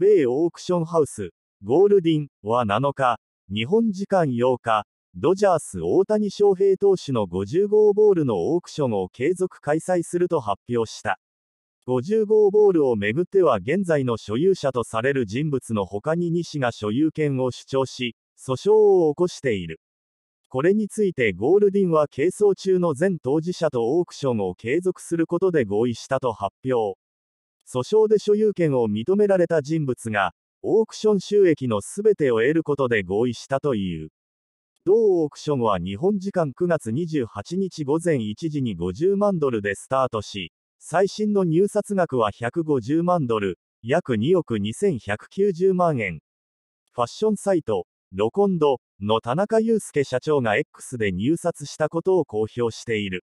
米オークションハウス、ゴールディンは7日、日本時間8日、ドジャース大谷翔平投手の50号ボールのオークションを継続開催すると発表した。50号ボールをめぐっては現在の所有者とされる人物の他に西が所有権を主張し、訴訟を起こしている。これについてゴールディンは係争中の全当事者とオークションを継続することで合意したと発表。訴訟で所有権を認められた人物が、オークション収益のすべてを得ることで合意したという。同オークションは日本時間9月28日午前1時に50万ドルでスタートし、最新の入札額は150万ドル、約2億2190万円。ファッションサイト、ロコンドの田中祐介社長が X で入札したことを公表している。